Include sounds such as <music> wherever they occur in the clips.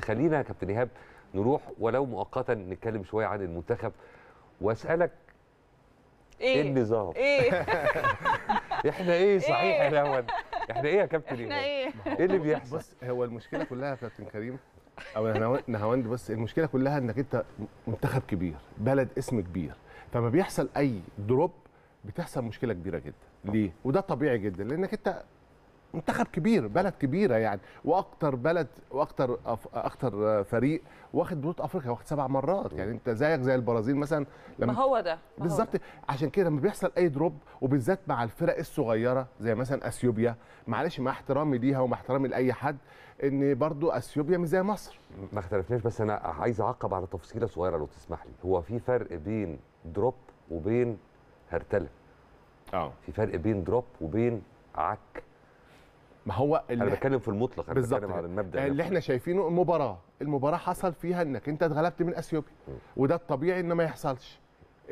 تخلينا يا كابتن ايهاب نروح ولو مؤقتا نتكلم شويه عن المنتخب واسالك ايه, إيه النظام ايه <laughs> احنا إيه؟, ايه صحيح يا إيه؟ احنا ايه يا كابتن احنا ايه ايه اللي بيحصل بص هو المشكله كلها يا كابتن كريم او نهاوند بس المشكله كلها انك انت منتخب كبير بلد اسم كبير فما بيحصل اي دروب بتحصل مشكله كبيره جدا ليه وده طبيعي جدا لانك انت منتخب كبير بلد كبيره يعني واكتر بلد واكتر اكتر فريق واخد بطوله افريقيا واخد سبع مرات يعني انت زيك زي البرازيل مثلا لما ما هو ده بالظبط عشان كده لما بيحصل اي دروب وبالذات مع الفرق الصغيره زي مثلا اثيوبيا معلش مع احترامي ليها ومع احترامي لاي حد ان برضو اثيوبيا مش زي مصر ما اختلفناش بس انا عايز اعقب على تفصيله صغيره لو تسمح لي هو في فرق بين دروب وبين هرتله اه في فرق بين دروب وبين عك ما هو انا بتكلم في المطلق انا بتكلم على المبدا اللي احنا شايفينه المباراه المباراه حصل فيها انك انت اتغلبت من اثيوبيا وده الطبيعي ان ما يحصلش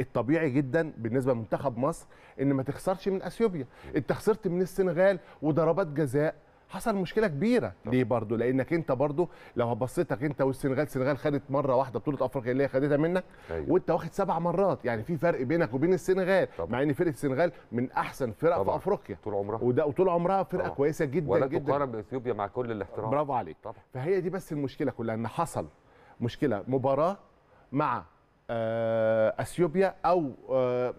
الطبيعي جدا بالنسبه لمنتخب مصر ان ما تخسرش من اثيوبيا انت خسرت من السنغال وضربات جزاء حصل مشكله كبيره طبعا. ليه برضه لانك انت برضه لو بصيتك انت والسنغال السنغال خدت مره واحده بطوله افريقيا اللي هي خدتها منك أيوة. وانت واخد سبع مرات يعني في فرق بينك وبين السنغال طبعا. مع ان فرقه السنغال من احسن فرق طبعا. في افريقيا طول عمرها وده وطول عمرها فرقه طبعا. كويسه جدا ولا جدا ولا تقارن باثيوبيا مع كل الاحترام برافو عليك طبعا. فهي دي بس المشكله كلها ان حصل مشكله مباراه مع آه، اثيوبيا او آه،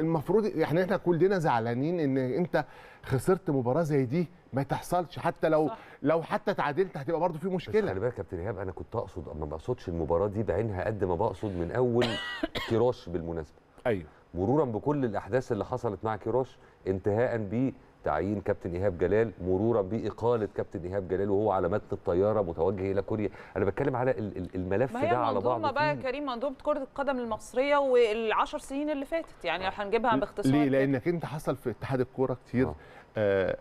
المفروض يعني احنا كلنا زعلانين ان انت خسرت مباراه زي دي ما تحصلش حتى لو صح. لو حتى تعادلت هتبقى برضه في مشكله بس خلي بالك يا كابتن ايهاب انا كنت اقصد ما بقصدش المباراه دي بعينها قد ما بقصد من اول <coughs> كراش بالمناسبه ايوه مرورا بكل الاحداث اللي حصلت مع كراش انتهاء بيه تعيين كابتن ايهاب جلال مرورا باقاله كابتن ايهاب جلال وهو على متن الطياره متوجه الى كوريا انا بتكلم على الملف ده على بعضه بقى يا كريم منظومه كره القدم المصريه والعشر سنين اللي فاتت يعني آه. هنجيبها باختصار ليه لانك انت حصل في اتحاد الكوره كتير آآ آه. آآ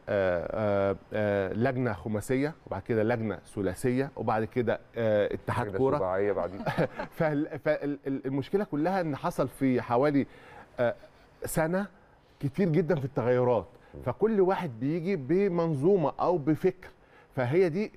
آه، آآ لجنه خماسيه وبعد كده لجنه ثلاثيه وبعد كده اتحاد كوره <laughs> فالمشكله كلها ان حصل في حوالي سنه كتير جدا في التغيرات فكل واحد بيجي بمنظومه او بفكر فهي دي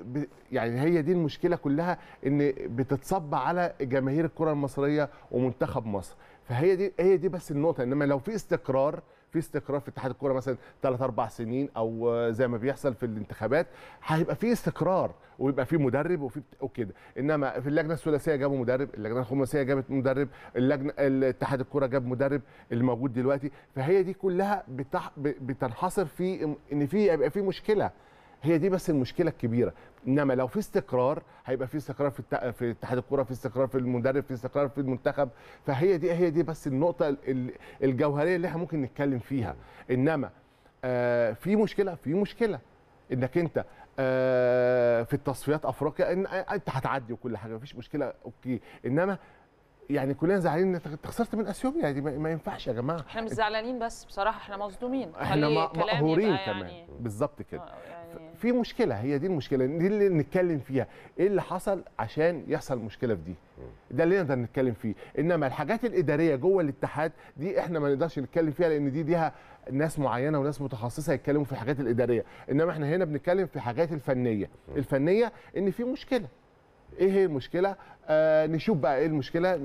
يعني هي دي المشكله كلها ان بتتصب على جماهير الكره المصريه ومنتخب مصر فهي دي هي دي بس النقطه انما لو في استقرار في استقرار في اتحاد الكوره مثلا ثلاث اربع سنين او زي ما بيحصل في الانتخابات هيبقى في استقرار ويبقى في مدرب وفي وكده انما في اللجنه الثلاثيه جابوا مدرب اللجنه الخماسيه جابت مدرب اللجنه اتحاد الكوره جاب مدرب اللي موجود دلوقتي فهي دي كلها بتح... بتنحصر في ان في يبقى في مشكله هي دي بس المشكله الكبيره انما لو في استقرار هيبقى في استقرار في في اتحاد الكوره في استقرار في المدرب في استقرار في المنتخب فهي دي هي دي بس النقطه الجوهريه اللي احنا ممكن نتكلم فيها انما آه في مشكله في مشكله انك انت آه في التصفيات افريقيا آه، انت هتعدي وكل حاجه مفيش مشكله اوكي انما يعني كلنا زعلانين انك انت خسرت من اثيوبيا دي يعني ما ينفعش يا جماعه احنا مش زعلانين بس بصراحه احنا مصدومين احنا مقهورين يعني كمان يعني بالظبط كده آه، يعني في مشكله هي دي المشكله دي اللي نتكلم فيها ايه اللي حصل عشان يحصل مشكله في دي ده اللي نقدر نتكلم فيه انما الحاجات الاداريه جوه الاتحاد دي احنا ما نقدرش نتكلم فيها لان دي ليها ناس معينه وناس متخصصه يتكلموا في الحاجات الاداريه انما احنا هنا بنتكلم في الحاجات الفنيه الفنيه ان في مشكله ايه هي المشكله آه نشوف بقى ايه المشكله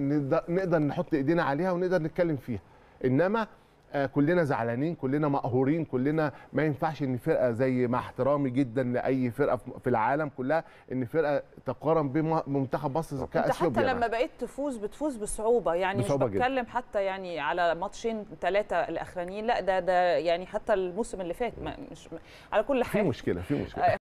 نقدر نحط ايدينا عليها ونقدر نتكلم فيها انما آه كلنا زعلانين كلنا مقهورين كلنا ما ينفعش ان فرقه زي مع احترامي جدا لاي فرقه في العالم كلها ان فرقه تقارن بمنتخب مصر كاس حتى لما بقيت تفوز بتفوز بصعوبه يعني بصعوبة مش بتكلم جدا. حتى يعني على ماتشين ثلاثه الاخرانيين لا ده ده يعني حتى الموسم اللي فات مش على كل حال في مشكله في مشكله آه،